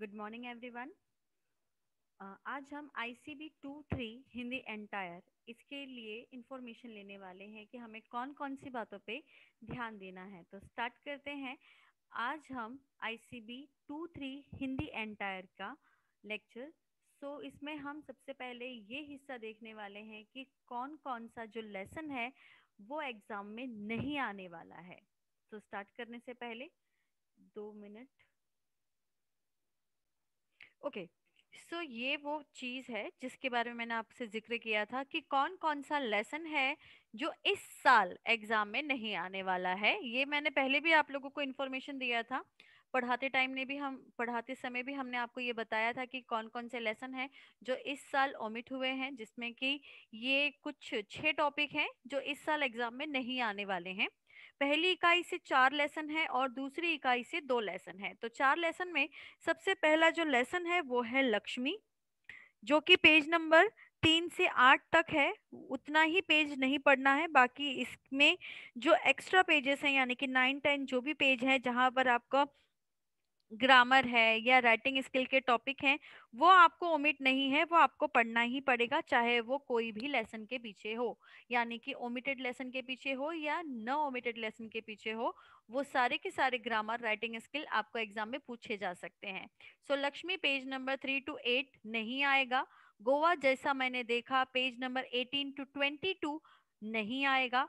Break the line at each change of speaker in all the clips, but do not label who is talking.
Good morning everyone आज हम I C B two three Hindi entire इसके लिए इंफॉर्मेशन लेने वाले हैं कि हमें कौन कौन सी बातों पे ध्यान देना है तो स्टार्ट करते हैं आज हम I C B two three Hindi entire का लेक्चर सो so, इसमें हम सबसे पहले ये हिस्सा देखने वाले हैं कि कौन कौन सा जो लेसन है वो एग्ज़ाम में नहीं आने वाला है तो स्टार्ट करने से पहले दो minute okay okay. So so, ये वो चीज़ है जिसके बारे में मैंने आपसे जिक्र किया था कि कौन कौन सा लेसन है जो इस साल एग्ज़ाम में नहीं आने वाला है ये मैंने पहले भी आप लोगों को इन्फॉर्मेशन दिया था पढ़ाते टाइम ने भी हम पढ़ाते समय भी हमने आपको ये बताया था कि कौन कौन से लेसन हैं जो इस साल ओमिट हुए हैं जिसमें कि ये कुछ छः टॉपिक हैं जो इस साल एग्ज़ाम में नहीं आने वाले हैं पहली इकाई से चार लेसन है और दूसरी इकाई से दो लेसन है तो चार लेसन में सबसे पहला जो लेसन है वो है लक्ष्मी जो कि पेज नंबर तीन से आठ तक है उतना ही पेज नहीं पढ़ना है बाकी इसमें जो एक्स्ट्रा पेजेस हैं यानी कि नाइन टेन जो भी पेज है जहाँ पर आपका ग्रामर है या राइटिंग स्किल के टॉपिक हैं वो आपको ओमिट नहीं है वो आपको पढ़ना ही पड़ेगा चाहे वो कोई भी लेसन के पीछे हो यानी कि ओमिटेड लेसन के पीछे हो या न ओमिटेड लेसन के पीछे हो वो सारे के सारे ग्रामर राइटिंग स्किल आपको एग्जाम में पूछे जा सकते हैं so so, Lakshmi page number three to eight नहीं आएगा गोवा जैसा मैंने देखा page number eighteen to twenty two नहीं आएगा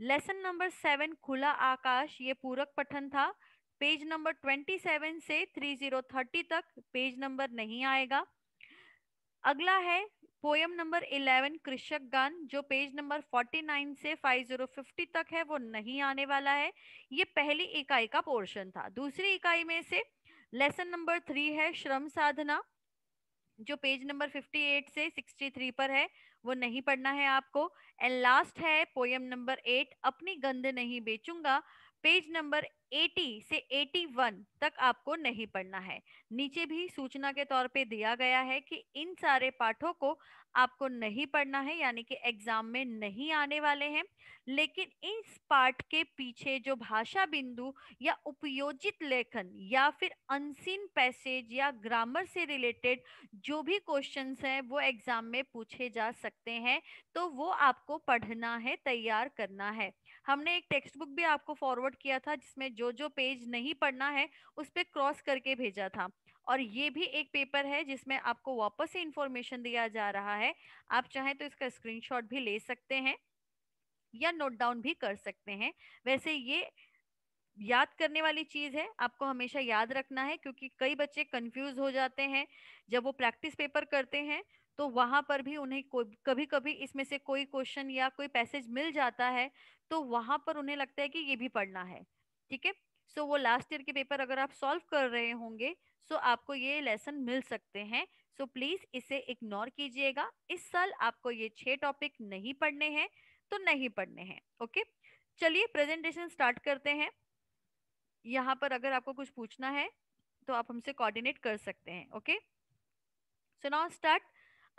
लेसन नंबर सेवन खुला आकाश ये पूरक पठन था पेज नंबर 27 से 3030 तक पेज नंबर नहीं आएगा अगला है पोयम नंबर 11 कृषक गान जो पेज नंबर 49 से 5050 तक है वो नहीं आने वाला है ये पहली इकाई का पोर्शन था दूसरी इकाई में से लेसन नंबर थ्री है श्रम साधना जो पेज नंबर 58 से 63 पर है वो नहीं पढ़ना है आपको एंड लास्ट है पोयम नंबर एट अपनी गंध नहीं बेचूंगा पेज नंबर 80 से 81 तक आपको नहीं पढ़ना है नीचे भी सूचना के तौर पे दिया गया है कि इन सारे पाठों को आपको नहीं पढ़ना है यानी कि एग्जाम में नहीं आने वाले हैं लेकिन इस पाठ के पीछे जो भाषा बिंदु या उपयोजित लेखन या फिर अनसीन पैसेज या ग्रामर से रिलेटेड जो भी क्वेश्चंस हैं वो एग्जाम में पूछे जा सकते हैं तो वो आपको पढ़ना है तैयार करना है हमने एक टेक्स्ट बुक भी आपको फॉरवर्ड किया था जिसमें जो जो पेज नहीं पढ़ना है उस पर क्रॉस करके भेजा था और ये भी एक पेपर है जिसमें आपको वापस से इंफॉर्मेशन दिया जा रहा है आप चाहें तो इसका स्क्रीनशॉट भी ले सकते हैं या नोट डाउन भी कर सकते हैं वैसे ये याद करने वाली चीज़ है आपको हमेशा याद रखना है क्योंकि कई बच्चे कंफ्यूज हो जाते हैं जब वो प्रैक्टिस पेपर करते हैं तो वहां पर भी उन्हें कभी कभी इसमें से कोई क्वेश्चन या कोई पैसेज मिल जाता है तो वहां पर उन्हें लगता है कि ये भी पढ़ना है ठीक है सो वो लास्ट ईयर के पेपर अगर आप सॉल्व कर रहे होंगे सो आपको ये लेसन मिल सकते हैं सो प्लीज इसे इग्नोर कीजिएगा इस साल आपको ये छह टॉपिक नहीं पढ़ने हैं तो नहीं पढ़ने हैं ओके चलिए प्रेजेंटेशन स्टार्ट करते हैं यहाँ पर अगर आपको कुछ पूछना है तो आप हमसे कोऑर्डिनेट कर सकते हैं ओके सो नाउ स्टार्ट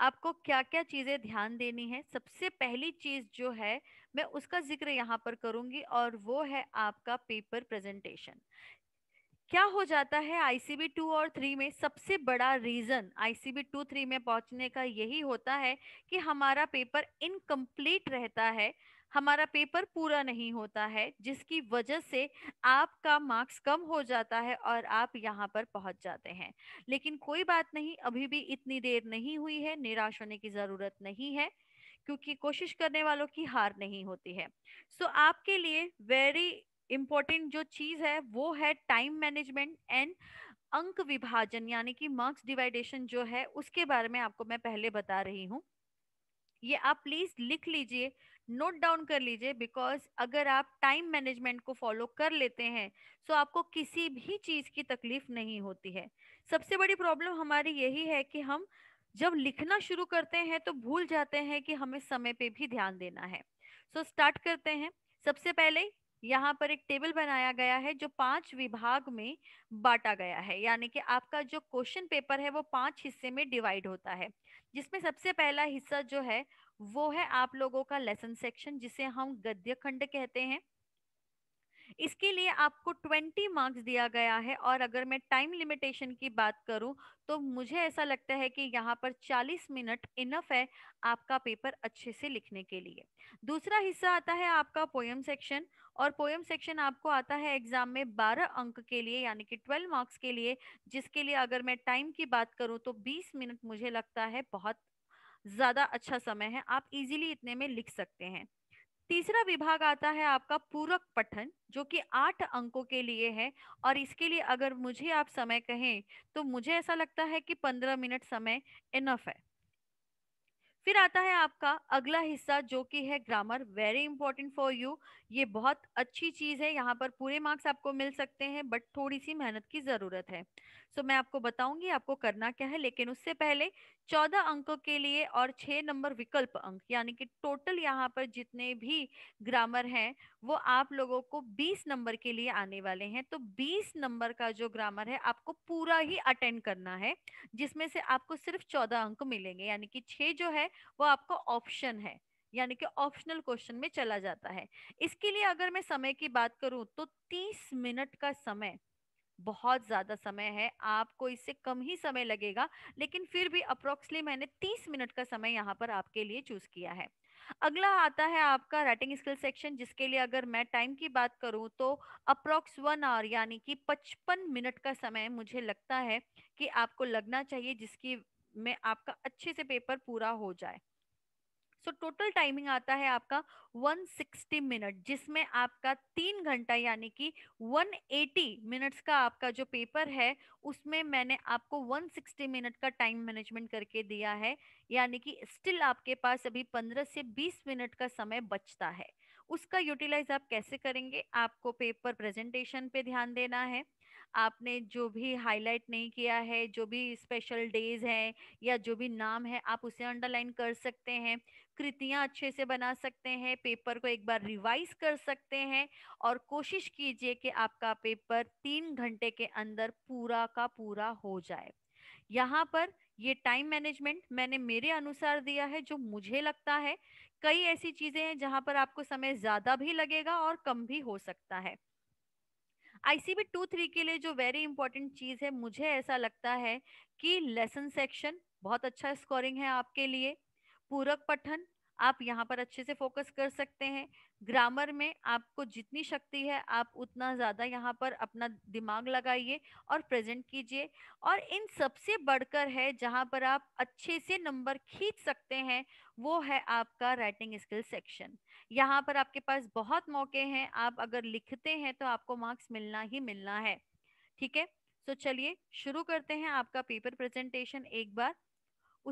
आपको क्या क्या चीज़ें ध्यान देनी है सबसे पहली चीज़ जो है मैं उसका जिक्र यहाँ पर करूंगी और वो है आपका पेपर प्रेजेंटेशन क्या हो जाता है आईसीबी टू और थ्री में सबसे बड़ा रीज़न आईसीबी टू थ्री में पहुंचने का यही होता है कि हमारा पेपर इनकम्प्लीट रहता है हमारा पेपर पूरा नहीं होता है जिसकी वजह से आपका मार्क्स कम हो जाता है और आप यहाँ पर पहुंच जाते हैं लेकिन कोई बात नहीं अभी भी इतनी देर नहीं हुई है निराश होने की ज़रूरत नहीं है क्योंकि कोशिश करने वालों की हार नहीं होती है सो so, आपके लिए वेरी इंपॉर्टेंट जो चीज़ है वो है टाइम मैनेजमेंट एंड अंक विभाजन यानी कि मार्क्स डिवाइडेशन जो है उसके बारे में आपको मैं पहले बता रही हूँ ये आप प्लीज़ लिख लीजिए नोट डाउन कर लीजिए बिकॉज अगर आप टाइम मैनेजमेंट को फॉलो कर लेते हैं तो आपको किसी भी चीज़ की तकलीफ नहीं होती है सबसे बड़ी प्रॉब्लम हमारी यही है कि हम जब लिखना शुरू करते हैं तो भूल जाते हैं कि हमें समय पे भी ध्यान देना है सो so, स्टार्ट करते हैं सबसे पहले यहाँ पर एक टेबल बनाया गया है जो पांच विभाग में बांटा गया है यानी कि आपका जो क्वेश्चन पेपर है वो पांच हिस्से में डिवाइड होता है जिसमें सबसे पहला हिस्सा जो है वो है आप लोगों का लेसन सेक्शन जिसे हम गद्य खंड कहते हैं इसके लिए आपको 20 मार्क्स दिया गया है और अगर मैं टाइम लिमिटेशन की बात करूं तो मुझे ऐसा लगता है कि यहाँ पर 40 मिनट इनफ है आपका पेपर अच्छे से लिखने के लिए दूसरा हिस्सा आता है आपका पोयम सेक्शन और पोयम सेक्शन आपको आता है एग्जाम में 12 अंक के लिए यानी कि 12 मार्क्स के लिए जिसके लिए अगर मैं टाइम की बात करूँ तो बीस मिनट मुझे लगता है बहुत ज़्यादा अच्छा समय है आप इजीली इतने में लिख सकते हैं तीसरा विभाग आता है आपका पूरक पठन जो कि आठ अंकों के लिए है और इसके लिए अगर मुझे आप समय कहें तो मुझे ऐसा लगता है कि पंद्रह मिनट समय इनफ है फिर आता है आपका अगला हिस्सा जो कि है grammar very important for you ये बहुत अच्छी चीज़ है यहाँ पर पूरे मार्क्स आपको मिल सकते हैं बट थोड़ी सी मेहनत की ज़रूरत है सो तो मैं आपको बताऊंगी आपको करना क्या है लेकिन उससे पहले चौदह अंकों के लिए और छह नंबर विकल्प अंक यानी कि टोटल यहाँ पर जितने भी ग्रामर हैं वो आप लोगों को 20 नंबर के लिए आने वाले हैं तो 20 नंबर का जो ग्रामर है आपको पूरा ही अटेंड करना है जिसमें से आपको सिर्फ चौदह अंक मिलेंगे यानी कि छह जो है वो आपका ऑप्शन है यानी कि ऑप्शनल क्वेश्चन में चला जाता है इसके लिए अगर मैं समय की बात करूं तो 30 मिनट का समय बहुत ज़्यादा समय है आपको इससे कम ही समय लगेगा लेकिन फिर भी अप्रोक्सली मैंने 30 मिनट का समय यहाँ पर आपके लिए चूज़ किया है अगला आता है आपका राइटिंग स्किल सेक्शन जिसके लिए अगर मैं टाइम की बात करूं तो अप्रोक्स वन आवर यानी कि 55 मिनट का समय मुझे लगता है कि आपको लगना चाहिए जिसकी में आपका अच्छे से पेपर पूरा हो जाए सो टोटल टाइमिंग आता है आपका 160 मिनट जिसमें आपका तीन घंटा यानी कि 180 मिनट्स का आपका जो पेपर है उसमें मैंने आपको 160 मिनट का टाइम मैनेजमेंट करके दिया है यानी कि स्टिल आपके पास अभी 15 से 20 मिनट का समय बचता है उसका यूटिलाइज आप कैसे करेंगे आपको पेपर प्रेजेंटेशन पे ध्यान देना है आपने जो भी हाईलाइट नहीं किया है जो भी स्पेशल डेज है या जो भी नाम है आप उसे अंडरलाइन कर सकते हैं कृतियां अच्छे से बना सकते हैं पेपर को एक बार रिवाइज कर सकते हैं और कोशिश कीजिए कि आपका पेपर तीन घंटे के अंदर पूरा का पूरा हो जाए यहाँ पर ये टाइम मैनेजमेंट मैंने मेरे अनुसार दिया है जो मुझे लगता है कई ऐसी चीजें हैं जहां पर आपको समय ज्यादा भी लगेगा और कम भी हो सकता है आईसीबी टू थ्री के लिए जो वेरी इंपॉर्टेंट चीज है मुझे ऐसा लगता है कि लेसन सेक्शन बहुत अच्छा स्कोरिंग है आपके लिए पूरक पठन आप यहाँ पर अच्छे से फोकस कर सकते हैं ग्रामर में आपको जितनी शक्ति है आप उतना ज़्यादा यहाँ पर अपना दिमाग लगाइए और प्रेजेंट कीजिए और इन सबसे बढ़कर है जहाँ पर आप अच्छे से नंबर खींच सकते हैं वो है आपका राइटिंग स्किल सेक्शन यहाँ पर आपके पास बहुत मौके हैं आप अगर लिखते हैं तो आपको मार्क्स मिलना ही मिलना है ठीक है तो चलिए शुरू करते हैं आपका पेपर प्रेजेंटेशन एक बार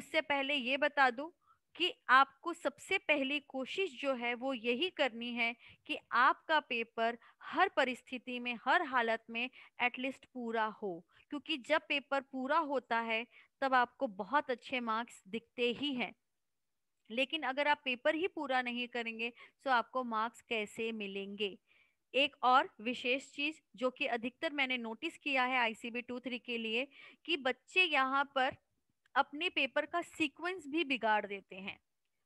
उससे पहले ये बता दूँ कि आपको सबसे पहली कोशिश जो है वो यही करनी है कि आपका पेपर हर परिस्थिति में हर हालत में एटलीस्ट पूरा हो क्योंकि जब पेपर पूरा होता है तब आपको बहुत अच्छे मार्क्स दिखते ही हैं लेकिन अगर आप पेपर ही पूरा नहीं करेंगे तो आपको मार्क्स कैसे मिलेंगे एक और विशेष चीज जो कि अधिकतर मैंने नोटिस किया है आईसीबी टू थ्री के लिए कि बच्चे यहाँ पर अपने पेपर का सीक्वेंस भी बिगाड़ देते हैं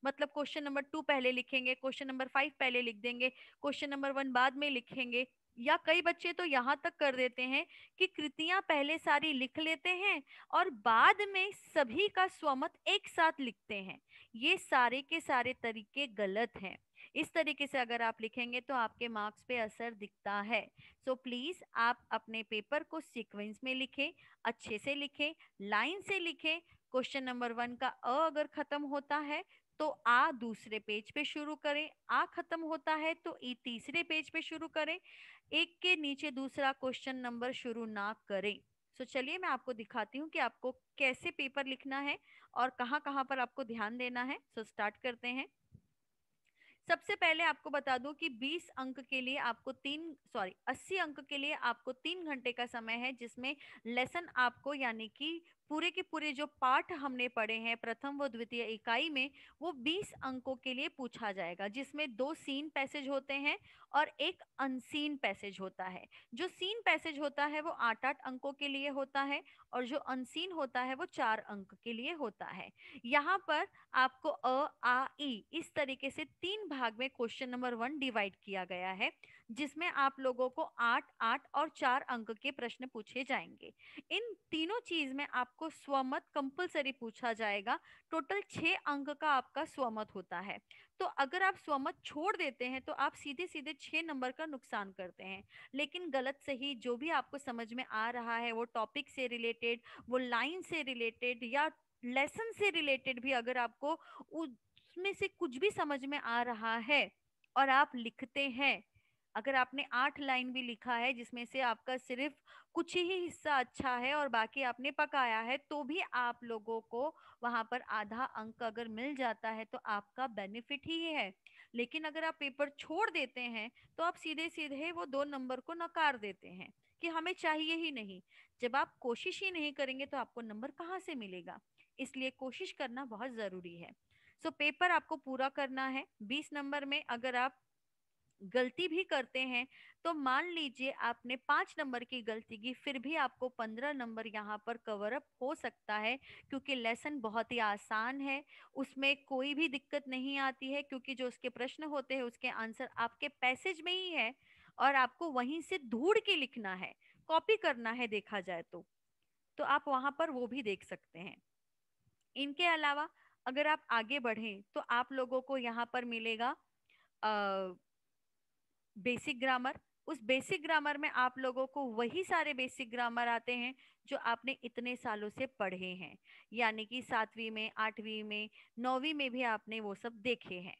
मतलब क्वेश्चन नंबर टू पहले लिखेंगे क्वेश्चन नंबर फाइव पहले लिख देंगे क्वेश्चन नंबर वन बाद में लिखेंगे या कई बच्चे तो यहाँ तक कर देते हैं कि कृतियां पहले सारी लिख लेते हैं और बाद में सभी का स्वमत एक साथ लिखते हैं ये सारे के सारे तरीके गलत हैं इस तरीके से अगर आप लिखेंगे तो आपके मार्क्स पे असर दिखता है सो so, प्लीज़ आप अपने पेपर को सीक्वेंस में लिखें अच्छे से लिखें लाइन से लिखें क्वेश्चन नंबर वन का अ अगर खत्म होता है तो आ दूसरे पेज पे शुरू करें आ खत्म होता है तो ई तीसरे पेज पे शुरू करें एक के नीचे दूसरा क्वेश्चन नंबर शुरू ना करें सो so, चलिए मैं आपको दिखाती हूँ कि आपको कैसे पेपर लिखना है और कहाँ कहाँ पर आपको ध्यान देना है सो so, स्टार्ट करते हैं सबसे पहले आपको बता दूं कि 20 अंक के लिए आपको तीन सॉरी 80 अंक के लिए आपको तीन घंटे का समय है जिसमें लेसन आपको यानी कि पूरे के पूरे जो पाठ हमने पढ़े हैं प्रथम व द्वितीय इकाई में वो 20 अंकों के लिए पूछा जाएगा जिसमें दो सीन पैसेज होते हैं और एक अनसीन पैसेज होता है जो सीन पैसेज होता है वो आठ आठ अंकों के लिए होता है और जो अनसीन होता है वो चार अंक के लिए होता है यहाँ पर आपको अ आ ई इस तरीके से तीन भाग में क्वेश्चन नंबर वन डिवाइड किया गया है जिसमें आप लोगों को आठ आठ और चार अंक के प्रश्न पूछे जाएंगे इन तीनों चीज में आपको स्वमत कंपलसरी पूछा जाएगा टोटल छह अंक का आपका स्वमत होता है तो अगर आप स्वमत छोड़ देते हैं तो आप सीधे सीधे छह नंबर का नुकसान करते हैं लेकिन गलत सही जो भी आपको समझ में आ रहा है वो टॉपिक से रिलेटेड वो लाइन से रिलेटेड या लेसन से रिलेटेड भी अगर आपको उसमें से कुछ भी समझ में आ रहा है और आप लिखते हैं अगर आपने आठ लाइन भी लिखा है जिसमें से आपका सिर्फ कुछ ही हिस्सा अच्छा है और बाकी आपने पकाया है तो भी आप लोगों को वहां पर आधा अंक अगर मिल जाता है तो आपका बेनिफिट ही है लेकिन अगर आप पेपर छोड़ देते हैं तो आप सीधे सीधे वो दो नंबर को नकार देते हैं कि हमें चाहिए ही नहीं जब आप कोशिश ही नहीं करेंगे तो आपको नंबर कहाँ से मिलेगा इसलिए कोशिश करना बहुत ज़रूरी है सो so, पेपर आपको पूरा करना है 20 नंबर में अगर आप गलती भी करते हैं तो मान लीजिए आपने पांच नंबर की गलती की फिर भी आपको पंद्रह नंबर यहाँ पर कवर अप हो सकता है क्योंकि लेसन बहुत ही आसान है उसमें कोई भी दिक्कत नहीं आती है क्योंकि जो उसके प्रश्न होते हैं उसके आंसर आपके पैसेज में ही है और आपको वहीं से ढूंढ के लिखना है कॉपी करना है देखा जाए तो तो आप वहां पर वो भी देख सकते हैं इनके अलावा अगर आप आगे बढ़ें तो आप लोगों को यहाँ पर मिलेगा अः बेसिक ग्रामर उस बेसिक ग्रामर में आप लोगों को वही सारे बेसिक ग्रामर आते हैं जो आपने इतने सालों से पढ़े हैं यानी कि सातवीं में आठवीं में नौवीं में भी आपने वो सब देखे हैं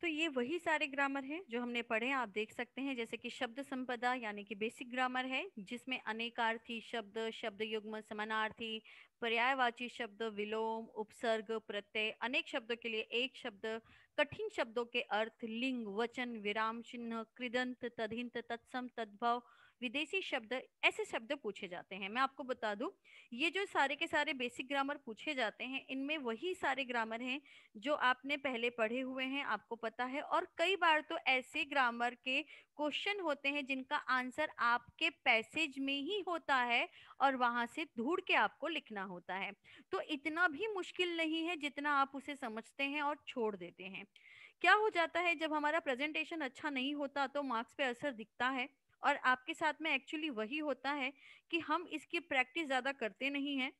तो ये वही सारे ग्रामर हैं जो हमने पढ़े आप देख सकते हैं जैसे कि शब्द संपदा यानी कि बेसिक ग्रामर है जिसमें अनेकार्थी शब्द शब्द युग्म समानार्थी पर्यायवाची शब्द विलोम उपसर्ग प्रत्यय अनेक शब्दों के लिए एक शब्द कठिन शब्दों के अर्थ लिंग वचन विराम चिन्ह कृदंत तदिंत तत्सम तद्भव विदेशी शब्द ऐसे शब्द पूछे जाते हैं मैं आपको बता दूं ये जो सारे के सारे बेसिक ग्रामर पूछे जाते हैं इनमें वही सारे ग्रामर हैं जो आपने पहले पढ़े हुए हैं आपको पता है और कई बार तो ऐसे ग्रामर के क्वेश्चन होते हैं जिनका आंसर आपके पैसेज में ही होता है और वहां से ढूंढ के आपको लिखना होता है तो इतना भी मुश्किल नहीं है जितना आप उसे समझते हैं और छोड़ देते हैं क्या हो जाता है जब हमारा प्रेजेंटेशन अच्छा नहीं होता तो मार्क्स पे असर दिखता है और आपके साथ में एक्चुअली वही होता है कि हम इसकी प्रैक्टिस ज़्यादा करते नहीं हैं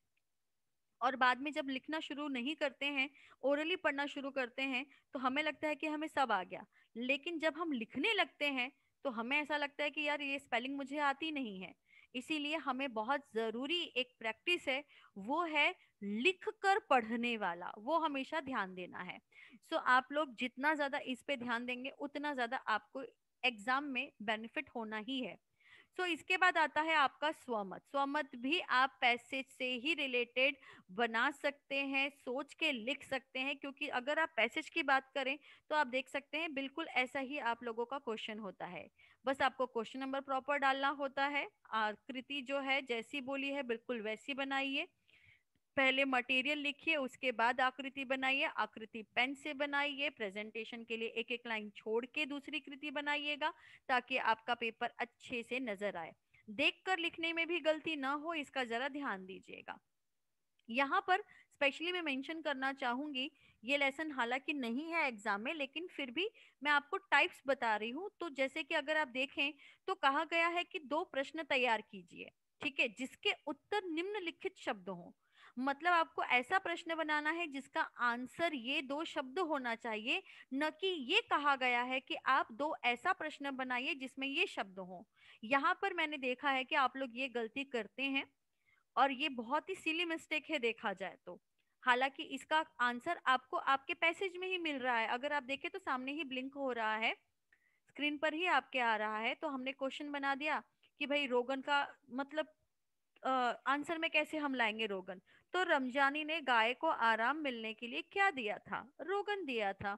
और बाद में जब लिखना शुरू नहीं करते हैं ओरली पढ़ना शुरू करते हैं तो हमें लगता है कि हमें सब आ गया लेकिन जब हम लिखने लगते हैं तो हमें ऐसा लगता है कि यार ये स्पेलिंग मुझे आती नहीं है इसीलिए हमें बहुत ज़रूरी एक प्रैक्टिस है वो है लिख कर पढ़ने वाला वो हमेशा ध्यान देना है सो so, आप लोग जितना ज़्यादा इस पे ध्यान देंगे उतना ज़्यादा आपको एग्जाम में बेनिफिट होना ही है सो so, इसके बाद आता है आपका स्वमत स्वमत भी आप पैसेज से ही रिलेटेड बना सकते हैं सोच के लिख सकते हैं क्योंकि अगर आप पैसेज की बात करें तो आप देख सकते हैं बिल्कुल ऐसा ही आप लोगों का क्वेश्चन होता है बस आपको क्वेश्चन नंबर प्रॉपर डालना होता है आकृति जो है जैसी बोली है बिल्कुल वैसी बनाइए पहले मटेरियल लिखिए उसके बाद आकृति बनाइए आकृति पेन से बनाइए प्रेजेंटेशन के लिए एक एक लाइन छोड़ के दूसरी कृति बनाइएगा ताकि आपका पेपर अच्छे से नजर आए देखकर लिखने में भी गलती ना हो इसका जरा ध्यान दीजिएगा यहाँ पर स्पेशली मैं मेंशन करना चाहूंगी ये लेसन हालांकि नहीं है एग्जाम में लेकिन फिर भी मैं आपको टाइप्स बता रही हूँ तो जैसे कि अगर आप देखें तो कहा गया है कि दो प्रश्न तैयार कीजिए ठीक है जिसके उत्तर निम्नलिखित शब्द हों मतलब आपको ऐसा प्रश्न बनाना है जिसका आंसर ये दो शब्द होना चाहिए न कि ये कहा गया है कि आप दो ऐसा प्रश्न बनाइए जिसमें ये शब्द हो यहाँ पर मैंने देखा है कि आप लोग ये गलती करते हैं और ये बहुत ही सिली मिस्टेक है देखा जाए तो हालांकि इसका आंसर आपको आपके पैसेज में ही मिल रहा है अगर आप देखें तो सामने ही ब्लिंक हो रहा है स्क्रीन पर ही आपके आ रहा है तो हमने क्वेश्चन बना दिया कि भाई रोगन का मतलब आ, आंसर में कैसे हम लाएंगे रोगन तो रमजानी ने गाय को आराम मिलने के लिए क्या दिया था रोगन दिया था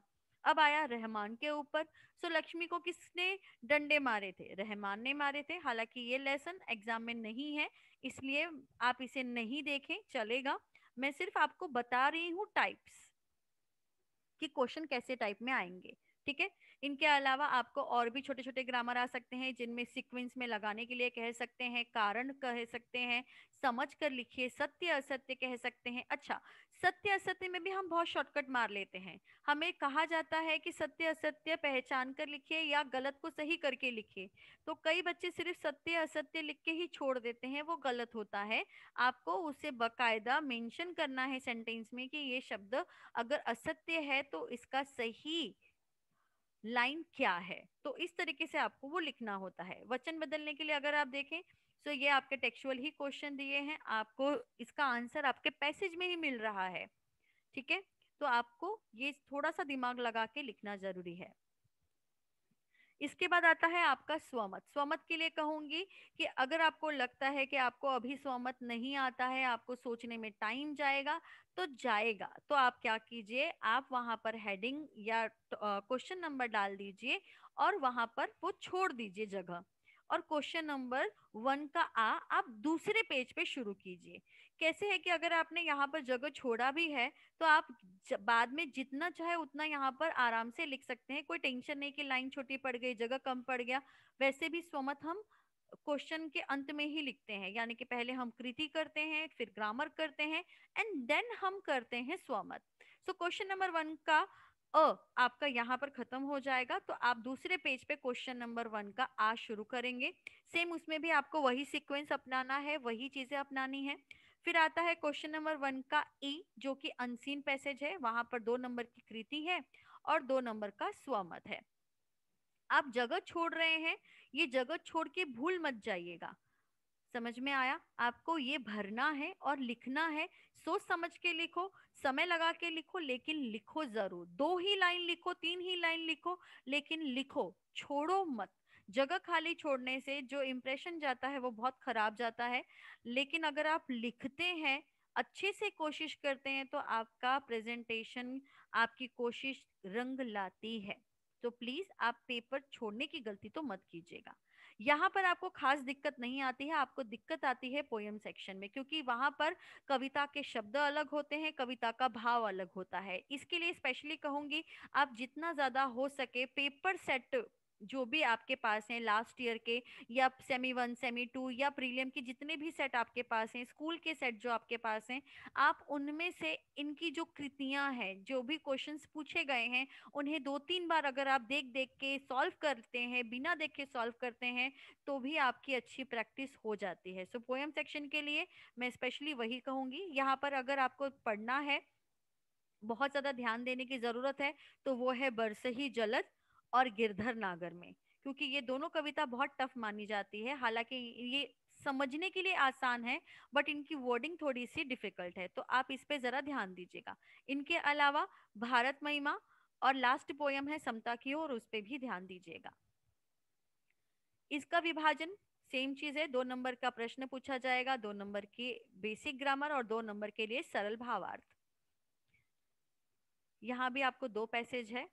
अब आया रहमान के ऊपर सो लक्ष्मी को किसने डंडे मारे थे रहमान ने मारे थे हालांकि ये लेसन एग्जाम में नहीं है इसलिए आप इसे नहीं देखें चलेगा मैं सिर्फ आपको बता रही हूँ टाइप्स कि क्वेश्चन कैसे टाइप में आएंगे ठीक है इनके अलावा आपको और भी छोटे छोटे ग्रामर आ सकते हैं जिनमें सीक्वेंस में लगाने के लिए कह सकते हैं कारण कह सकते हैं समझ कर लिखिए सत्य असत्य कह सकते हैं अच्छा सत्य असत्य में भी हम बहुत शॉर्टकट मार लेते हैं हमें कहा जाता है कि सत्य असत्य पहचान कर लिखिए या गलत को सही करके लिखिए तो कई बच्चे सिर्फ सत्य असत्य लिख के ही छोड़ देते हैं वो गलत होता है आपको उसे बकायदा मेंशन करना है सेंटेंस में कि ये शब्द अगर असत्य है तो इसका सही लाइन क्या है तो इस तरीके से आपको वो लिखना होता है वचन बदलने के लिए अगर आप देखें तो ये आपके टेक्सुअल ही क्वेश्चन दिए हैं आपको इसका आंसर आपके पैसेज में ही मिल रहा है ठीक है तो आपको ये थोड़ा सा दिमाग लगा के लिखना जरूरी है इसके बाद आता है आपका स्वमत स्वमत के लिए कहूंगी कि अगर आपको लगता है कि आपको अभी स्वमत नहीं आता है आपको सोचने में टाइम जाएगा तो जाएगा तो आप क्या कीजिए आप वहां पर हेडिंग या क्वेश्चन नंबर डाल दीजिए और वहां पर वो छोड़ दीजिए जगह और क्वेश्चन नंबर वन का आ आप दूसरे पेज पे शुरू कीजिए कैसे है कि अगर आपने यहाँ पर जगह छोड़ा भी है तो आप बाद में जितना चाहे उतना यहाँ पर आराम से लिख सकते हैं कोई टेंशन नहीं कि लाइन छोटी पड़ गई जगह कम पड़ गया वैसे भी स्वमत हम क्वेश्चन के अंत में ही लिखते हैं यानी कि पहले हम कृति करते हैं फिर ग्रामर करते हैं एंड देन हम करते हैं स्वमत सो क्वेश्चन नंबर वन का अ आपका यहाँ पर खत्म हो जाएगा तो आप दूसरे पेज पे क्वेश्चन नंबर वन का आ शुरू करेंगे सेम उसमें भी आपको वही सीक्वेंस अपनाना है वही चीजें अपनानी है फिर आता है क्वेश्चन नंबर वन का ई जो कि अनसीन पैसेज है वहां पर दो नंबर की कृति है और दो नंबर का स्वमत है आप जगह छोड़ रहे हैं ये जगह छोड़ के भूल मत जाइएगा समझ में आया आपको ये भरना है और लिखना है सोच समझ के लिखो समय लगा के लिखो लेकिन लिखो जरूर दो ही लाइन लिखो तीन ही लाइन लिखो लेकिन लिखो छोड़ो मत जगह खाली छोड़ने से जो इम्प्रेशन जाता है वो बहुत खराब जाता है लेकिन अगर आप लिखते हैं अच्छे से कोशिश करते हैं तो आपका प्रेजेंटेशन आपकी कोशिश रंग लाती है तो प्लीज आप पेपर छोड़ने की गलती तो मत कीजिएगा यहाँ पर आपको खास दिक्कत नहीं आती है आपको दिक्कत आती है पोयम सेक्शन में क्योंकि वहां पर कविता के शब्द अलग होते हैं कविता का भाव अलग होता है इसके लिए स्पेशली कहूंगी आप जितना ज्यादा हो सके पेपर सेट जो भी आपके पास हैं लास्ट ईयर के या सेमी वन सेमी टू या प्रीलियम के जितने भी सेट आपके पास हैं स्कूल के सेट जो आपके पास हैं आप उनमें से इनकी जो कृतियां हैं जो भी क्वेश्चंस पूछे गए हैं उन्हें दो तीन बार अगर आप देख देख के सॉल्व करते हैं बिना देख के सॉल्व करते हैं तो भी आपकी अच्छी प्रैक्टिस हो जाती है सो पोएम सेक्शन के लिए मैं स्पेशली वही कहूँगी यहाँ पर अगर आपको पढ़ना है बहुत ज़्यादा ध्यान देने की ज़रूरत है तो वो है बरसही जलद और गिरधर नागर में क्योंकि ये दोनों कविता बहुत टफ मानी जाती है हालांकि ये समझने के लिए आसान है बट इनकी वर्डिंग थोड़ी सी डिफिकल्ट है तो आप इस पे जरा ध्यान दीजिएगा इनके अलावा भारत महिमा और लास्ट पोयम है समता की ओर उस पर भी ध्यान दीजिएगा इसका विभाजन सेम चीज है दो नंबर का प्रश्न पूछा जाएगा दो नंबर की बेसिक ग्रामर और दो नंबर के लिए सरल भावार्थ यहाँ भी आपको दो पैसेज है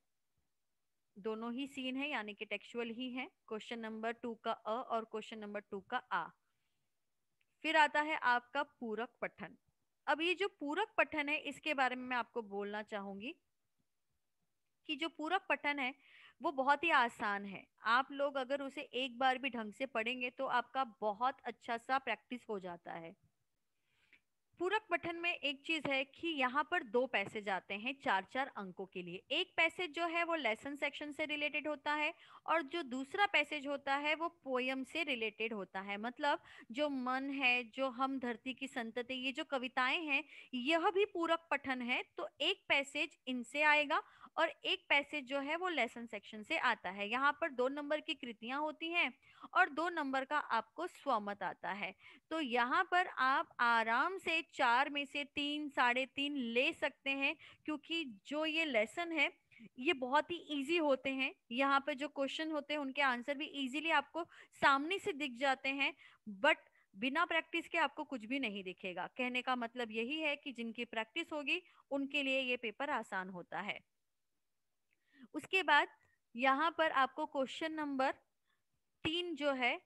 दोनों ही सीन है यानी कि टेक्सुअल ही है क्वेश्चन नंबर टू का अ और क्वेश्चन नंबर टू का आ फिर आता है आपका पूरक पठन अब ये जो पूरक पठन है इसके बारे में मैं आपको बोलना चाहूंगी कि जो पूरक पठन है वो बहुत ही आसान है आप लोग अगर उसे एक बार भी ढंग से पढ़ेंगे तो आपका बहुत अच्छा सा प्रैक्टिस हो जाता है पूरक पठन में एक चीज है कि यहाँ पर दो पैसे जाते हैं चार चार अंकों के लिए एक पैसेज जो है वो लेसन सेक्शन से रिलेटेड होता है और जो दूसरा पैसेज होता है वो पोयम से रिलेटेड होता है मतलब जो मन है जो हम धरती की संतति ये जो कविताएं हैं यह भी पूरक पठन है तो एक पैसेज इनसे आएगा और एक पैसेज जो है वो लेसन सेक्शन से आता है यहाँ पर दो नंबर की कृतियां होती हैं और दो नंबर का आपको स्वमत आता है तो यहाँ पर आप आराम से चार में से तीन साढ़े तीन ले सकते हैं क्योंकि जो ये लेसन है ये बहुत ही इजी होते हैं यहाँ पर जो क्वेश्चन होते हैं उनके आंसर भी इजीली आपको सामने से दिख जाते हैं बट बिना प्रैक्टिस के आपको कुछ भी नहीं दिखेगा कहने का मतलब यही है कि जिनकी प्रैक्टिस होगी उनके लिए ये पेपर आसान होता है उसके बाद यहाँ पर आपको क्वेश्चन नंबर तीन जो है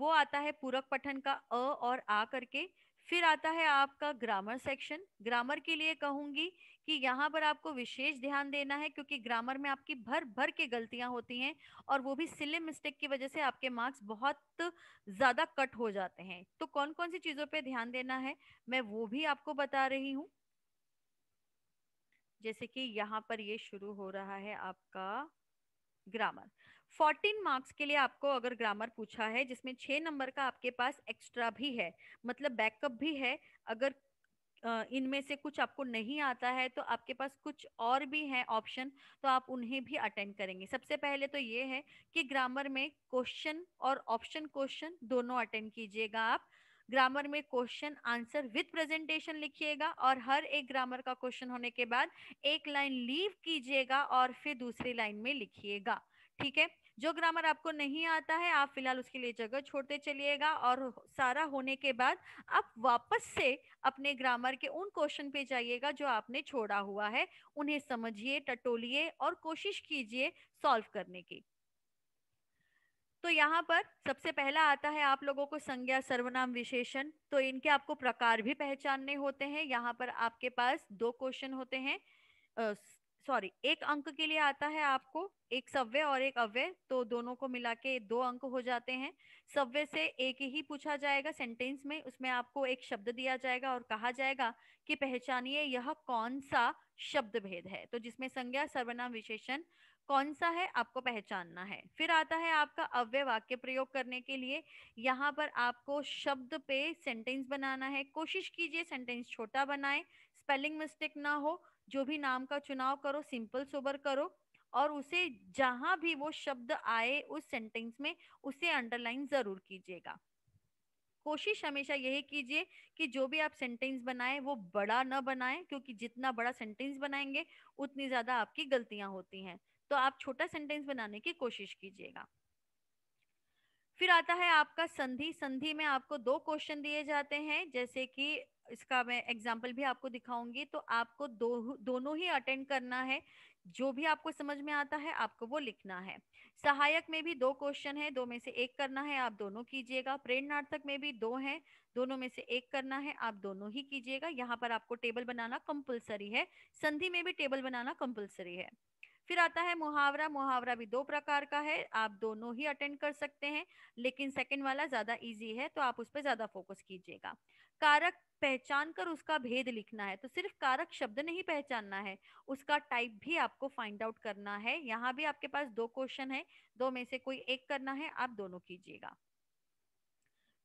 वो आता है पूरक पठन का अ और आ करके फिर आता है आपका ग्रामर सेक्शन ग्रामर के लिए कहूंगी कि यहाँ पर आपको विशेष ध्यान देना है क्योंकि ग्रामर में आपकी भर भर के गलतियां होती हैं और वो भी सिले मिस्टेक की वजह से आपके मार्क्स बहुत ज़्यादा कट हो जाते हैं तो कौन कौन सी चीज़ों पे ध्यान देना है मैं वो भी आपको बता रही हूँ जैसे कि यहाँ पर ये शुरू हो रहा है आपका ग्रामर फोर्टीन मार्क्स के लिए आपको अगर ग्रामर पूछा है जिसमें छः नंबर का आपके पास एक्स्ट्रा भी है मतलब बैकअप भी है अगर इनमें से कुछ आपको नहीं आता है तो आपके पास कुछ और भी हैं ऑप्शन तो आप उन्हें भी अटेंड करेंगे सबसे पहले तो ये है कि ग्रामर में क्वेश्चन और ऑप्शन क्वेश्चन दोनों अटेंड कीजिएगा आप ग्रामर में क्वेश्चन आंसर विथ प्रेजेंटेशन लिखिएगा और हर एक ग्रामर का क्वेश्चन होने के बाद एक लाइन लीव कीजिएगा और फिर दूसरी लाइन में लिखिएगा ठीक है जो ग्रामर आपको नहीं आता है आप फिलहाल उसके लिए जगह छोड़ते चलिएगा और सारा होने के बाद आप वापस से अपने ग्रामर के उन क्वेश्चन पे जाइएगा जो आपने छोड़ा हुआ है उन्हें समझिए टटोलिए और कोशिश कीजिए सॉल्व करने की तो यहाँ पर सबसे पहला आता है आप लोगों को संज्ञा सर्वनाम विशेषण तो इनके आपको प्रकार भी पहचानने होते हैं यहाँ पर आपके पास दो क्वेश्चन होते हैं सॉरी एक अंक के लिए आता है आपको एक सव्य और एक अव्यय तो दोनों को मिला के दो अंक हो जाते हैं सव्य से एक ही पूछा जाएगा सेंटेंस में उसमें आपको एक शब्द दिया जाएगा और कहा जाएगा कि पहचानिए यह कौन सा शब्द भेद है तो जिसमें संज्ञा सर्वनाम विशेषण कौन सा है आपको पहचानना है फिर आता है आपका अव्य वाक्य प्रयोग करने के लिए यहाँ पर आपको शब्द पे सेंटेंस बनाना है कोशिश कीजिए सेंटेंस छोटा बनाएं स्पेलिंग मिस्टेक ना हो जो भी नाम का चुनाव करो सिंपल सोबर करो और उसे जहां भी वो शब्द आए उस सेंटेंस में उसे अंडरलाइन जरूर कीजिएगा कोशिश हमेशा यही कीजिए कि जो भी आप सेंटेंस बनाए वो बड़ा ना बनाए क्योंकि जितना बड़ा सेंटेंस बनाएंगे उतनी ज्यादा आपकी गलतियां होती हैं तो आप छोटा सेंटेंस बनाने की कोशिश कीजिएगा फिर आता है आपका संधि संधि में आपको दो क्वेश्चन दिए जाते हैं जैसे कि इसका मैं एग्जाम्पल भी आपको दिखाऊंगी तो आपको दो दोनों ही अटेंड करना है जो भी आपको समझ में आता है आपको वो लिखना है सहायक में भी दो क्वेश्चन है दो में से एक करना है आप दोनों कीजिएगा प्रेरणार्थक में भी दो हैं दोनों में से एक करना है आप दोनों ही कीजिएगा यहाँ पर आपको टेबल बनाना कंपलसरी है संधि में भी टेबल बनाना कंपलसरी है फिर आता है मुहावरा मुहावरा भी दो प्रकार का है आप दोनों ही अटेंड कर सकते हैं लेकिन सेकेंड वाला ज़्यादा ईजी है तो आप उस पर ज़्यादा फोकस कीजिएगा कारक पहचान कर उसका भेद लिखना है तो सिर्फ कारक शब्द नहीं पहचानना है उसका टाइप भी आपको फाइंड आउट करना है यहाँ भी आपके पास दो क्वेश्चन है दो में से कोई एक करना है आप दोनों कीजिएगा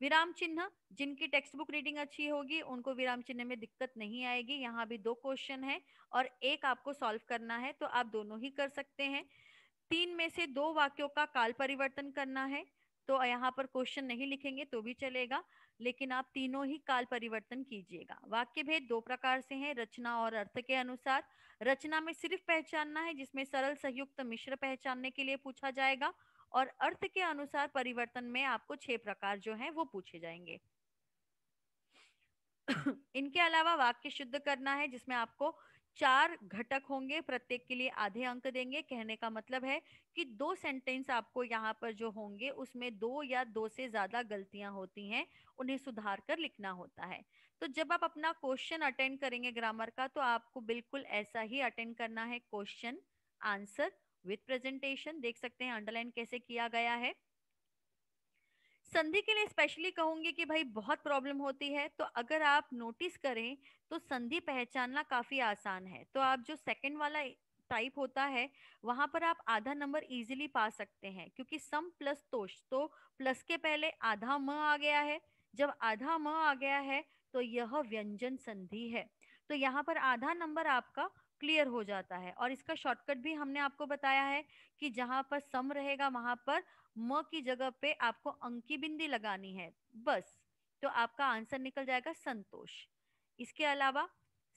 विराम चिन्ह जिनकी टेक्स्ट बुक रीडिंग अच्छी होगी उनको विराम चिन्ह में दिक्कत नहीं आएगी यहाँ भी दो क्वेश्चन है और एक आपको सॉल्व करना है तो आप दोनों ही कर सकते हैं तीन में से दो वाक्यों का काल परिवर्तन करना है तो यहाँ पर क्वेश्चन नहीं लिखेंगे तो भी चलेगा लेकिन आप तीनों ही काल परिवर्तन कीजिएगा वाक्य भेद दो प्रकार से हैं रचना और अर्थ के अनुसार रचना में सिर्फ पहचानना है जिसमें सरल संयुक्त मिश्र पहचानने के लिए पूछा जाएगा और अर्थ के अनुसार परिवर्तन में आपको छह प्रकार जो हैं वो पूछे जाएंगे इनके अलावा वाक्य शुद्ध करना है जिसमें आपको चार घटक होंगे प्रत्येक के लिए आधे अंक देंगे कहने का मतलब है कि दो सेंटेंस आपको यहाँ पर जो होंगे उसमें दो या दो से ज्यादा गलतियां होती हैं उन्हें सुधार कर लिखना होता है तो जब आप अपना क्वेश्चन अटेंड करेंगे ग्रामर का तो आपको बिल्कुल ऐसा ही अटेंड करना है क्वेश्चन आंसर विथ प्रेजेंटेशन देख सकते हैं अंडरलाइन कैसे किया गया है संधि के लिए स्पेशली कहूंगी कि भाई बहुत प्रॉब्लम होती है तो अगर आप नोटिस करें तो संधि पहचानना काफी आसान है तो आप जो सेकंड वाला टाइप होता है वहां पर आप आधा नंबर इजीली पा सकते हैं क्योंकि सम प्लस तोष तो प्लस के पहले आधा म आ गया है जब आधा म आ गया है तो यह व्यंजन संधि है तो यहाँ पर आधा नंबर आपका क्लियर हो जाता है और इसका शॉर्टकट भी हमने आपको बताया है कि जहां पर सम रहेगा वहां पर म की जगह पे आपको अंकी बिंदी लगानी है बस तो आपका आंसर निकल जाएगा संतोष इसके अलावा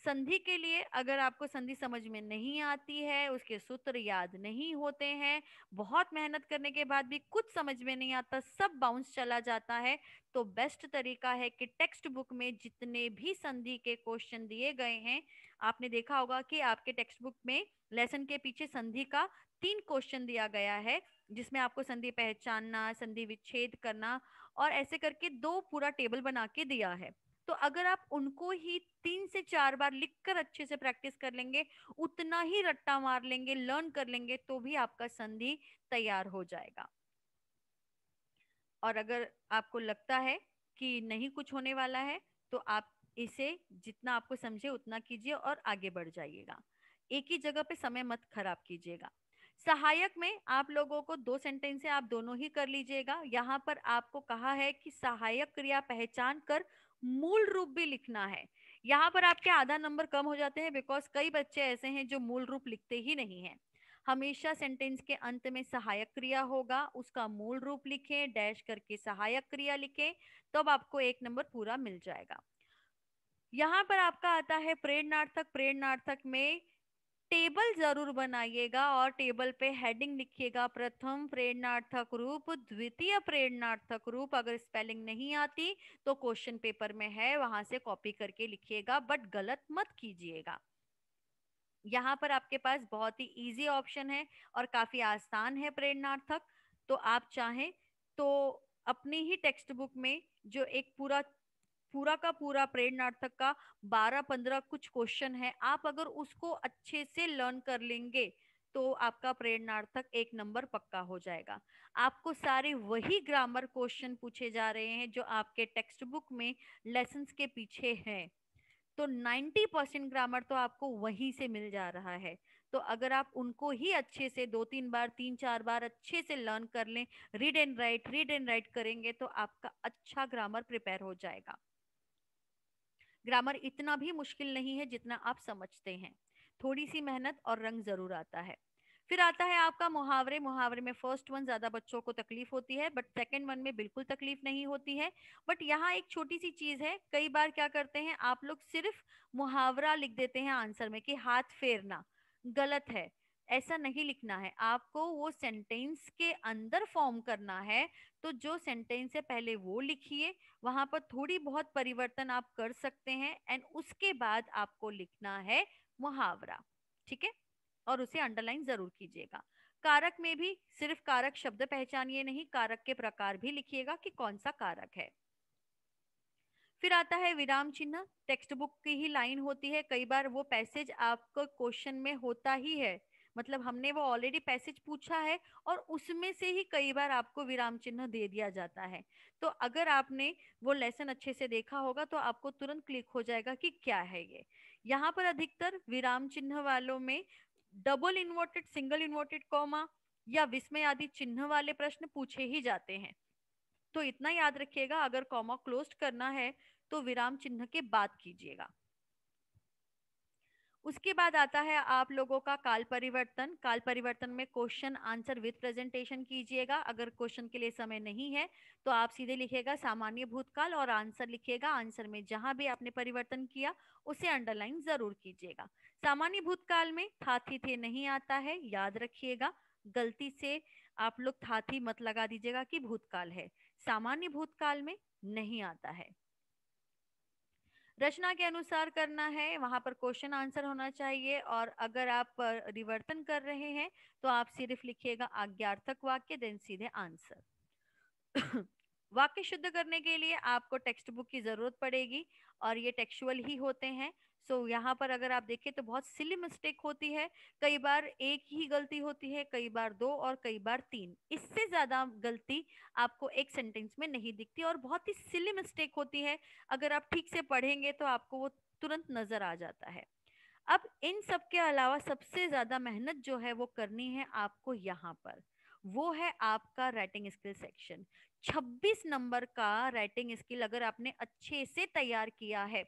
संधि के लिए अगर आपको संधि समझ में नहीं आती है उसके सूत्र याद नहीं होते हैं बहुत मेहनत करने के बाद भी कुछ समझ में नहीं आता सब बाउंस चला जाता है तो बेस्ट तरीका है कि टेक्स्ट बुक में जितने भी संधि के क्वेश्चन दिए गए हैं आपने देखा होगा कि आपके टेक्स्ट बुक में लेसन के पीछे संधि का तीन क्वेश्चन दिया गया है जिसमें आपको संधि पहचानना संधि विच्छेद करना और ऐसे करके दो पूरा टेबल बना के दिया है तो अगर आप उनको ही तीन से चार बार लिखकर अच्छे से प्रैक्टिस कर लेंगे उतना ही रट्टा मार लेंगे लर्न कर लेंगे तो भी आपका संधि तैयार हो जाएगा और अगर आपको लगता है कि नहीं कुछ होने वाला है तो आप इसे जितना आपको समझे उतना कीजिए और आगे बढ़ जाइएगा एक ही जगह पे समय मत खराब कीजिएगा सहायक में आप लोगों को दो सेंटेंस आप दोनों ही कर लीजिएगा यहाँ पर आपको कहा है कि सहायक क्रिया पहचान कर मूल रूप भी लिखना है यहाँ पर आपके आधा नंबर कम हो जाते हैं बिकॉज कई बच्चे ऐसे हैं जो मूल रूप लिखते ही नहीं है हमेशा सेंटेंस के अंत में सहायक क्रिया होगा उसका मूल रूप लिखें डैश करके सहायक क्रिया लिखें तब तो आपको एक नंबर पूरा मिल जाएगा यहाँ पर आपका आता है प्रेरणार्थक प्रेरणार्थक में टेबल जरूर बनाइएगा और टेबल पे हेडिंग लिखिएगा प्रथम प्रेरणार्थक रूप द्वितीय प्रेरणार्थक रूप अगर स्पेलिंग नहीं आती तो क्वेश्चन पेपर में है वहां से कॉपी करके लिखिएगा बट गलत मत कीजिएगा यहाँ पर आपके पास बहुत ही इजी ऑप्शन है और काफी आसान है प्रेरणार्थक तो आप चाहें तो अपनी ही टेक्स्ट बुक में जो एक पूरा पूरा का पूरा प्रेरणार्थक का बारह पंद्रह कुछ क्वेश्चन है आप अगर उसको अच्छे से लर्न कर लेंगे तो आपका प्रेरणार्थक एक नंबर पक्का हो जाएगा आपको सारे वही ग्रामर क्वेश्चन पूछे जा रहे हैं जो आपके टेक्स्ट बुक में लेसन के पीछे हैं तो 90 परसेंट ग्रामर तो आपको वहीं से मिल जा रहा है तो अगर आप उनको ही अच्छे से दो तीन बार तीन चार बार अच्छे से लर्न कर लें read and write read and write करेंगे तो आपका अच्छा ग्रामर प्रिपेयर हो जाएगा ग्रामर इतना भी मुश्किल नहीं है जितना आप समझते हैं थोड़ी सी मेहनत और रंग जरूर आता है फिर आता है आपका मुहावरे मुहावरे में फर्स्ट वन ज्यादा बच्चों को तकलीफ होती है बट सेकंड वन में बिल्कुल तकलीफ नहीं होती है बट यहाँ एक छोटी सी चीज है कई बार क्या करते हैं आप लोग सिर्फ मुहावरा लिख देते हैं आंसर में कि हाथ फेरना गलत है ऐसा नहीं लिखना है आपको वो सेंटेंस के अंदर फॉर्म करना है तो जो सेंटेंस है पहले वो लिखिए वहां पर थोड़ी बहुत परिवर्तन आप कर सकते हैं एंड उसके बाद आपको लिखना है मुहावरा ठीक है और उसे अंडरलाइन जरूर कीजिएगा कारक में भी सिर्फ कारक शब्द पहचानिए नहीं कारक के प्रकार भी लिखिएगा कि कौन सा कारक है फिर आता है विराम चिन्ह टेक्स्ट बुक की ही लाइन होती है कई बार वो पैसेज आपको क्वेश्चन में होता ही है मतलब हमने वो ऑलरेडी पैसेज पूछा है और उसमें से ही कई बार आपको विराम चिन्ह दे दिया जाता है तो अगर आपने वो लेसन अच्छे से देखा होगा तो आपको तुरंत क्लिक हो जाएगा कि क्या है ये यहाँ पर अधिकतर विराम चिन्ह वालों में double inverted single inverted comma या विस्मय आदि चिन्ह वाले प्रश्न पूछे ही जाते हैं तो इतना याद रखिएगा अगर कॉमा क्लोज करना है तो विराम चिन्ह के बाद कीजिएगा उसके बाद आता है आप लोगों का काल परिवर्तन काल परिवर्तन में क्वेश्चन आंसर विद प्रेजेंटेशन कीजिएगा अगर क्वेश्चन के लिए समय नहीं है तो आप सीधे लिखिएगा सामान्य भूतकाल और आंसर लिखिएगा आंसर में जहां भी आपने परिवर्तन किया उसे अंडरलाइन जरूर कीजिएगा सामान्य भूतकाल में था थी थे नहीं आता है याद रखिएगा गलती से आप लोग था मत लगा दीजिएगा कि भूतकाल है सामान्य भूतकाल में नहीं आता है रचना के अनुसार करना है वहां पर क्वेश्चन आंसर होना चाहिए और अगर आप रिवर्तन कर रहे हैं तो आप सिर्फ लिखिएगा आज्ञार्थक वाक्य देन सीधे आंसर वाक्य शुद्ध करने के लिए आपको टेक्स्ट बुक की जरूरत पड़ेगी और ये टेक्सुअल ही होते हैं सो so, यहाँ पर अगर आप देखें तो बहुत सिली मिस्टेक होती है कई बार एक ही गलती होती है कई बार दो और कई बार तीन इससे ज़्यादा गलती आपको एक सेंटेंस में नहीं दिखती और बहुत ही सिली मिस्टेक होती है अगर आप ठीक से पढ़ेंगे तो आपको वो तुरंत नज़र आ जाता है अब इन सब के अलावा सबसे ज़्यादा मेहनत जो है वो करनी है आपको यहाँ पर वो है आपका राइटिंग स्किल सेक्शन 26 नंबर का राइटिंग स्किल अगर आपने अच्छे से तैयार किया है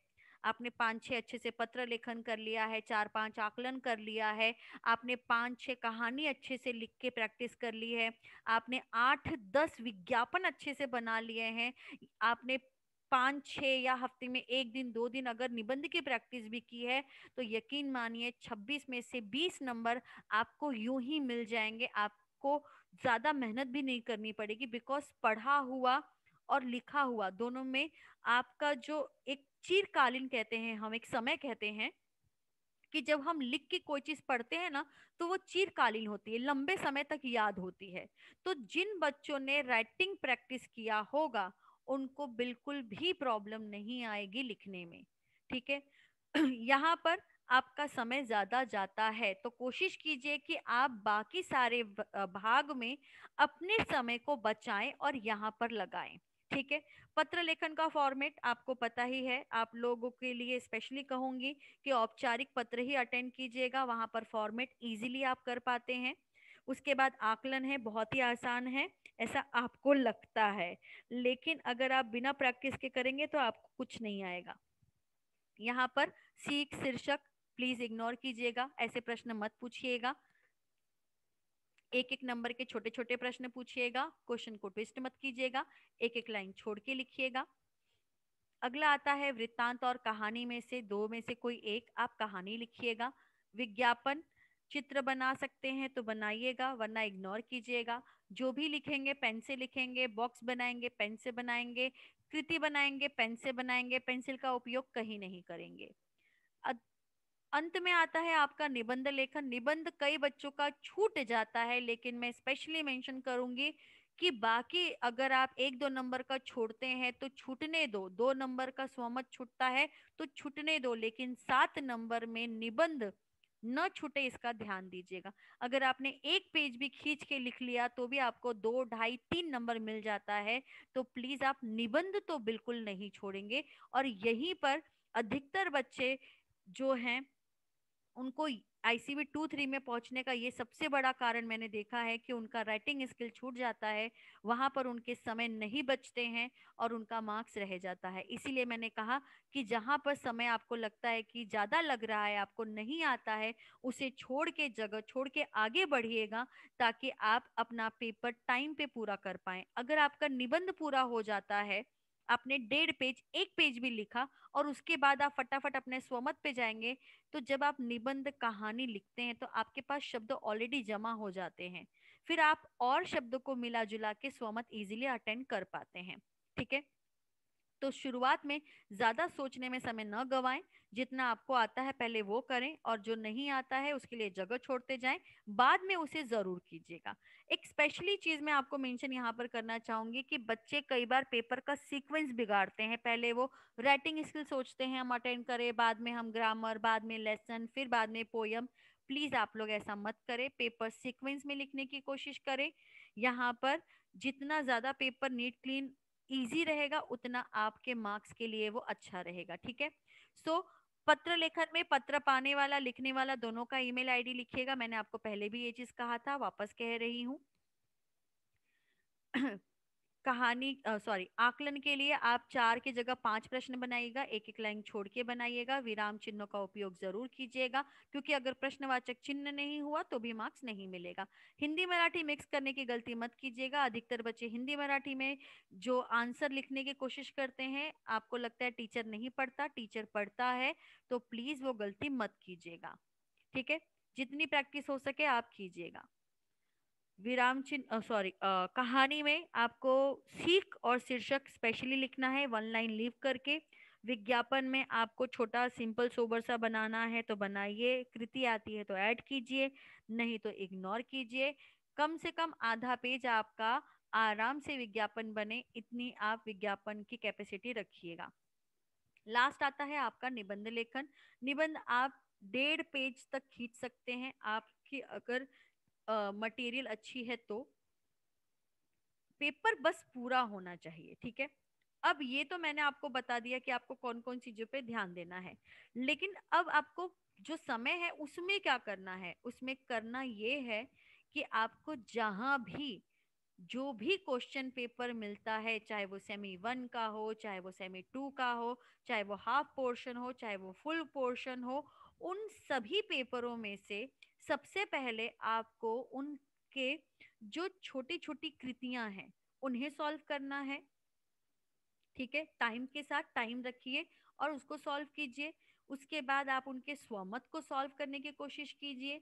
आपने पांच छह अच्छे से पत्र लेखन कर लिया है चार पांच आकलन कर लिया है आपने पांच छह कहानी अच्छे से लिख के प्रैक्टिस कर ली है आपने आठ दस विज्ञापन अच्छे से बना लिए हैं आपने पाँच छः या हफ्ते में एक दिन दो दिन अगर निबंध की प्रैक्टिस भी की है तो यकीन मानिए 26 में से 20 नंबर आपको यूं ही मिल जाएंगे आपको ज़्यादा मेहनत भी नहीं करनी पड़ेगी बिकॉज पढ़ा हुआ और लिखा हुआ दोनों में आपका जो एक चीरकालीन कहते हैं हम एक समय कहते हैं कि जब हम लिख के कोई चीज पढ़ते हैं ना तो वो चीरकालीन होती है लंबे समय तक याद होती है तो जिन बच्चों ने राइटिंग प्रैक्टिस किया होगा उनको बिल्कुल भी प्रॉब्लम नहीं आएगी लिखने में ठीक है यहाँ पर आपका समय ज्यादा जाता है तो कोशिश कीजिए कि आप बाकी सारे भाग में अपने समय को बचाएं और यहाँ पर लगाएं ठीक है पत्र लेखन का फॉर्मेट आपको पता ही है आप लोगों के लिए स्पेशली कहूंगी कि औपचारिक पत्र ही अटेंड कीजिएगा वहां पर फॉर्मेट इजीली आप कर पाते हैं उसके बाद आकलन है बहुत ही आसान है ऐसा आपको लगता है लेकिन अगर आप बिना प्रैक्टिस के करेंगे तो आपको कुछ नहीं आएगा यहाँ पर सीख शीर्षक प्लीज इग्नोर कीजिएगा ऐसे प्रश्न मत पूछिएगा एक एक नंबर के छोटे छोटे प्रश्न पूछिएगा क्वेश्चन को ट्विस्ट मत कीजिएगा एक एक लाइन छोड़ के लिखिएगा अगला आता है वृत्तांत और कहानी में से दो में से कोई एक आप कहानी लिखिएगा विज्ञापन चित्र बना सकते हैं तो बनाइएगा वरना इग्नोर कीजिएगा जो भी लिखेंगे पेन से लिखेंगे बॉक्स बनाएंगे पेन से बनाएंगे कृति बनाएंगे पेन से बनाएंगे पेंसिल का उपयोग कहीं नहीं करेंगे अंत में आता है आपका निबंध लेखन निबंध कई बच्चों का छूट जाता है लेकिन मैं स्पेशली मेंशन करूंगी कि बाकी अगर आप एक दो नंबर का छोड़ते हैं तो छूटने दो दो नंबर का स्वमत छूटता है तो छूटने दो लेकिन सात नंबर में निबंध न छूटे इसका ध्यान दीजिएगा अगर आपने एक पेज भी खींच के लिख लिया तो भी आपको दो ढाई तीन नंबर मिल जाता है तो प्लीज आप निबंध तो बिल्कुल नहीं छोड़ेंगे और यहीं पर अधिकतर बच्चे जो हैं उनको आईसीबी टू थ्री में पहुंचने का ये सबसे बड़ा कारण मैंने देखा है कि उनका राइटिंग स्किल छूट जाता है वहां पर उनके समय नहीं बचते हैं और उनका मार्क्स रह जाता है इसीलिए मैंने कहा कि जहाँ पर समय आपको लगता है कि ज़्यादा लग रहा है आपको नहीं आता है उसे छोड़ के जगह छोड़ के आगे बढ़िएगा ताकि आप अपना पेपर टाइम पे पूरा कर पाए अगर आपका निबंध पूरा हो जाता है आपने डेढ़ पेज एक पेज भी लिखा और उसके बाद आप फटाफट अपने स्वमत पे जाएंगे तो जब आप निबंध कहानी लिखते हैं तो आपके पास शब्द ऑलरेडी जमा हो जाते हैं फिर आप और शब्दों को मिला जुला के स्वमत इजिली अटेंड कर पाते हैं ठीक है तो शुरुआत में ज़्यादा सोचने में समय न गवाएं जितना आपको आता है पहले वो करें और जो नहीं आता है उसके लिए जगह छोड़ते जाएं बाद में उसे ज़रूर कीजिएगा एक स्पेशली चीज़ मैं आपको मेंशन यहाँ पर करना चाहूंगी कि बच्चे कई बार पेपर का सीक्वेंस बिगाड़ते हैं पहले वो राइटिंग स्किल सोचते हैं हम अटेंड करें बाद में हम ग्रामर बाद में लेसन फिर बाद में पोयम प्लीज़ आप लोग ऐसा मत करें पेपर सीक्वेंस में लिखने की कोशिश करें यहाँ पर जितना ज़्यादा पेपर नीट क्लीन इजी रहेगा उतना आपके मार्क्स के लिए वो अच्छा रहेगा ठीक है सो पत्र लेखन में पत्र पाने वाला लिखने वाला दोनों का ईमेल आईडी लिखिएगा मैंने आपको पहले भी ये चीज कहा था वापस कह रही हूँ कहानी सॉरी आकलन के लिए आप चार की जगह पांच प्रश्न बनाइएगा एक एक लाइन छोड़ के बनाइएगा विराम चिन्हों का उपयोग जरूर कीजिएगा क्योंकि अगर प्रश्नवाचक चिन्ह नहीं हुआ तो भी मार्क्स नहीं मिलेगा हिंदी मराठी मिक्स करने की गलती मत कीजिएगा अधिकतर बच्चे हिंदी मराठी में जो आंसर लिखने की कोशिश करते हैं आपको लगता है टीचर नहीं पढ़ता टीचर पढ़ता है तो प्लीज वो गलती मत कीजिएगा ठीक है जितनी प्रैक्टिस हो सके आप कीजिएगा विराम चिन्ह सॉरी कहानी में आपको सीख और शीर्षक स्पेशली लिखना है वन लाइन लीव करके विज्ञापन में आपको छोटा सिंपल सोबर सा बनाना है तो बनाइए कृति आती है तो ऐड कीजिए नहीं तो इग्नोर कीजिए कम से कम आधा पेज आपका आराम से विज्ञापन बने इतनी आप विज्ञापन की कैपेसिटी रखिएगा लास्ट आता है आपका निबंध लेखन निबंध आप डेढ़ पेज तक खींच सकते हैं आपकी अगर मटेरियल uh, अच्छी है तो पेपर बस पूरा होना चाहिए ठीक है अब ये तो मैंने आपको बता दिया कि आपको कौन कौन चीजों पे ध्यान देना है लेकिन अब आपको जो समय है उसमें क्या करना है उसमें करना ये है कि आपको जहां भी जो भी क्वेश्चन पेपर मिलता है चाहे वो सेमी वन का हो चाहे वो सेमी टू का हो चाहे वो हाफ पोर्शन हो चाहे वो फुल पोर्शन हो उन सभी पेपरों में से सबसे पहले आपको उनके जो छोटी छोटी कृतियां हैं उन्हें सॉल्व करना है ठीक है टाइम के साथ टाइम रखिए और उसको सॉल्व कीजिए उसके बाद आप उनके स्वमत को सॉल्व करने की कोशिश कीजिए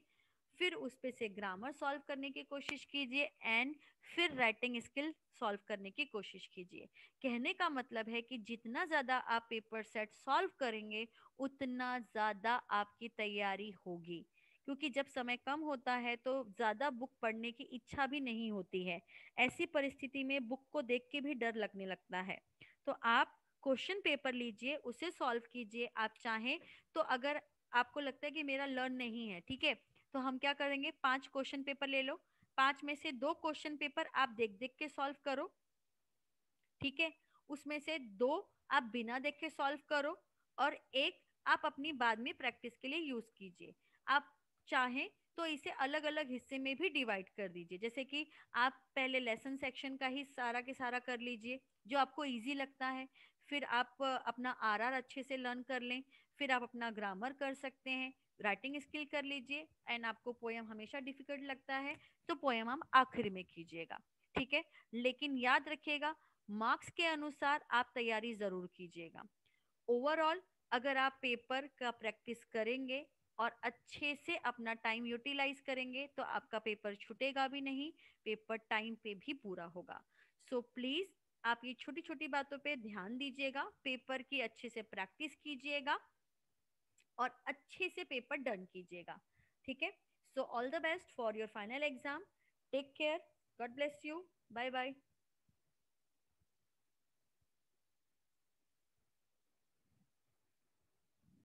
फिर उस पर से ग्रामर सॉल्व करने की कोशिश कीजिए एंड फिर राइटिंग स्किल सॉल्व करने की कोशिश कीजिए कहने का मतलब है कि जितना ज़्यादा आप पेपर सेट सॉल्व करेंगे उतना ज़्यादा आपकी तैयारी होगी क्योंकि जब समय कम होता है तो ज़्यादा बुक पढ़ने की इच्छा भी नहीं होती है ऐसी परिस्थिति में बुक को देख के भी डर लगने लगता है तो आप क्वेश्चन पेपर लीजिए उसे सॉल्व कीजिए आप चाहें तो अगर आपको लगता है कि मेरा लर्न नहीं है ठीक है तो हम क्या करेंगे पांच क्वेश्चन पेपर ले लो पांच में से दो क्वेश्चन पेपर आप देख देख के सॉल्व करो ठीक है उसमें से दो आप बिना देखे सॉल्व करो और एक आप अपनी बाद में प्रैक्टिस के लिए यूज कीजिए आप चाहें तो इसे अलग अलग हिस्से में भी डिवाइड कर दीजिए जैसे कि आप पहले लेसन सेक्शन का ही सारा के सारा कर लीजिए जो आपको इजी लगता है फिर आप अपना आरआर अच्छे से लर्न कर लें फिर आप अपना ग्रामर कर सकते हैं राइटिंग स्किल कर लीजिए एंड आपको पोएम हमेशा डिफिकल्ट लगता है तो पोएम आप आखिर में कीजिएगा ठीक है लेकिन याद रखिएगा मार्क्स के अनुसार आप तैयारी ज़रूर कीजिएगा ओवरऑल अगर आप पेपर का प्रैक्टिस करेंगे और अच्छे से अपना टाइम यूटिलाइज करेंगे तो आपका पेपर छूटेगा भी नहीं पेपर टाइम पे भी पूरा होगा सो so, प्लीज़ आप ये छोटी छोटी बातों पे ध्यान दीजिएगा पेपर की अच्छे से प्रैक्टिस कीजिएगा और अच्छे से पेपर डन कीजिएगा ठीक है so all the best for your final exam take care God bless you bye bye